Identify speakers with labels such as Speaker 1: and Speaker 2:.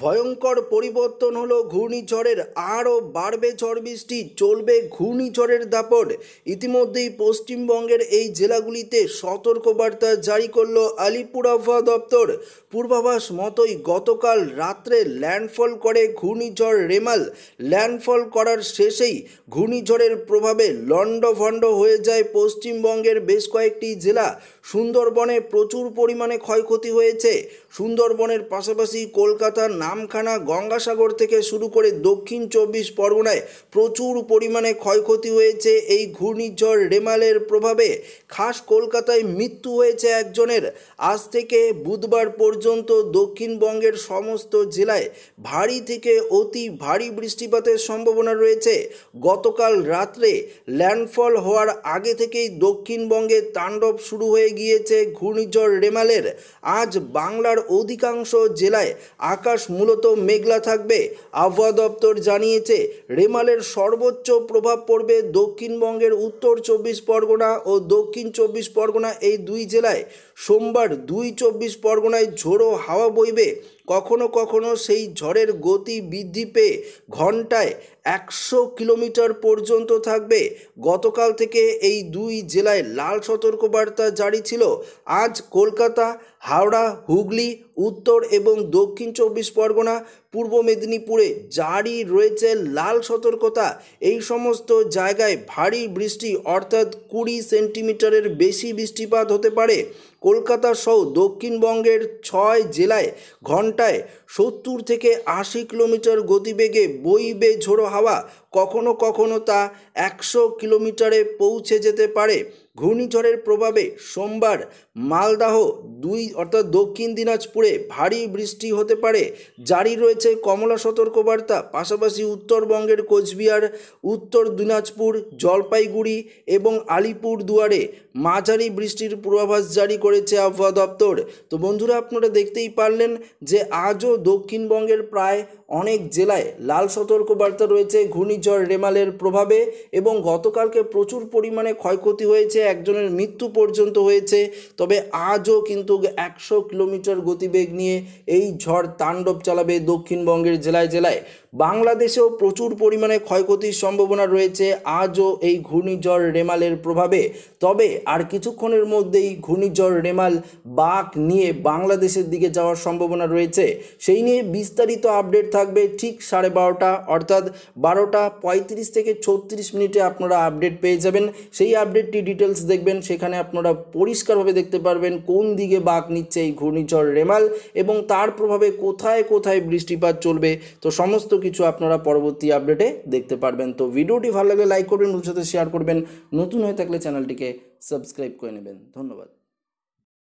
Speaker 1: ভয়ঙ্কর পরিবর্তন হলো ঘূর্ণিঝড়ের আরও বাড়বে ঝড় বৃষ্টি চলবে ঘূর্ণিঝড়ের দাপট ইতিমধ্যেই পশ্চিমবঙ্গের এই জেলাগুলিতে সতর্কবার্তা জারি করল আলিপুর আবহাওয়া দপ্তর পূর্বাভাস মতোই গতকাল রাত্রে ল্যান্ডফল করে ঘূর্ণিঝড় রেমাল ল্যান্ডফল করার শেষেই ঘূর্ণিঝড়ের প্রভাবে লণ্ডভণ্ড হয়ে যায় পশ্চিমবঙ্গের বেশ কয়েকটি জেলা সুন্দরবনে প্রচুর পরিমাণে ক্ষয়ক্ষতি হয়েছে সুন্দরবনের পাশাপাশি কলকাতার নামখানা গঙ্গাসাগর থেকে শুরু করে দক্ষিণ চব্বিশ পরগনায় প্রচুর পরিমাণে ক্ষয়ক্ষতি হয়েছে এই ঘূর্ণিঝড় রেমালের প্রভাবে খাস কলকাতায় মৃত্যু হয়েছে একজনের আজ থেকে বুধবার পর্যন্ত দক্ষিণবঙ্গের সমস্ত জেলায় ভারী থেকে অতি ভারী বৃষ্টিপাতের সম্ভাবনা রয়েছে গতকাল রাত্রে ল্যান্ডফল হওয়ার আগে থেকেই দক্ষিণবঙ্গে তাণ্ডব শুরু হয়ে গিয়েছে ঘূর্ণিঝড় রেমালের আজ বাংলার অধিকাংশ জেলায় আকাশ মূলত মেঘলা থাকবে আবহাওয়া দপ্তর জানিয়েছে রেমালের সর্বোচ্চ প্রভাব পড়বে দক্ষিণবঙ্গের উত্তর চব্বিশ পরগনা ও দক্ষিণ চব্বিশ পরগনা এই দুই জেলায় সোমবার দুই চব্বিশ পরগনায় ঝোড়ো হাওয়া বইবে কখনো কখনো সেই ঝড়ের গতি বৃদ্ধি পেয়ে ঘন্টায় একশো কিলোমিটার পর্যন্ত থাকবে গতকাল থেকে এই দুই জেলায় লাল সতর্কবার্তা জারি ছিল আজ কলকাতা হাওড়া হুগলি উত্তর এবং দক্ষিণ চব্বিশ পরগনা পূর্ব মেদিনীপুরে জারি রয়েছে লাল সতর্কতা এই সমস্ত জায়গায় ভারী বৃষ্টি অর্থাৎ কুড়ি সেন্টিমিটারের বেশি বৃষ্টিপাত হতে পারে কলকাতা সহ দক্ষিণবঙ্গের ছয় জেলায় ঘন্টায় সত্তর থেকে আশি কিলোমিটার গতিবেগে বইবে ঝোড়ো হাওয়া কখনো কখনো তা একশো কিলোমিটারে পৌঁছে যেতে পারে ঘূর্ণিঝড়ের প্রভাবে সোমবার মালদাহ দুই অর্থাৎ দক্ষিণ দিনাজপুরে ভারী বৃষ্টি হতে পারে জারি রয়েছে কমলা সতর্কবার্তা পাশাপাশি উত্তরবঙ্গের কোচবিহার উত্তর দিনাজপুর জলপাইগুড়ি এবং আলিপুর দুয়ারে মাঝারি বৃষ্টির পূর্বাভাস জারি করেছে আবহাওয়া দপ্তর তো বন্ধুরা আপনারা দেখতেই পারলেন যে আজও দক্ষিণবঙ্গের প্রায় অনেক জেলায় লাল সতর্কবার্তা রয়েছে ঘূর্ণিঝড় রেমালের প্রভাবে এবং গতকালকে প্রচুর পরিমাণে ক্ষয়ক্ষতি হয়েছে একজনের মৃত্যু পর্যন্ত হয়েছে তবে আজও কিন্তু একশো কিলোমিটার গতিবেগ নিয়ে এই ঝড় তাণ্ডব চালাবে দক্ষিণবঙ্গের জেলায় জেলায় বাংলাদেশেও প্রচুর পরিমাণে ক্ষয়ক্ষতির সম্ভাবনা রয়েছে আজও এই ঘূর্ণিঝড় রেমালের প্রভাবে তবে আর কিছুক্ষণের মধ্যেই ঘূর্ণিঝড় রেমাল বাক নিয়ে বাংলাদেশের দিকে যাওয়ার সম্ভাবনা রয়েছে সেই নিয়ে বিস্তারিত আপডেট থাকবে ঠিক সাড়ে বারোটা অর্থাৎ বারোটা পঁয়ত্রিশ থেকে ছত্রিশ মিনিটে আপনারা আপডেট পেয়ে যাবেন সেই আপডেটটি ডিটেলস দেখবেন সেখানে আপনারা পরিষ্কারভাবে দেখতে পারবেন কোন দিকে বাঘ নিচ্ছে এই ঘূর্ণিঝড় রেমাল এবং তার প্রভাবে কোথায় কোথায় বৃষ্টিপাত চলবে তো সমস্ত কিছু আপনারা পরবর্তী আপডেটে দেখতে পারবেন তো ভিডিওটি ভালো লাগলে লাইক করবেন সাথে শেয়ার করবেন নতুন হয়ে থাকলে চ্যানেলটিকে সাবস্ক্রাইব করে নেবেন ধন্যবাদ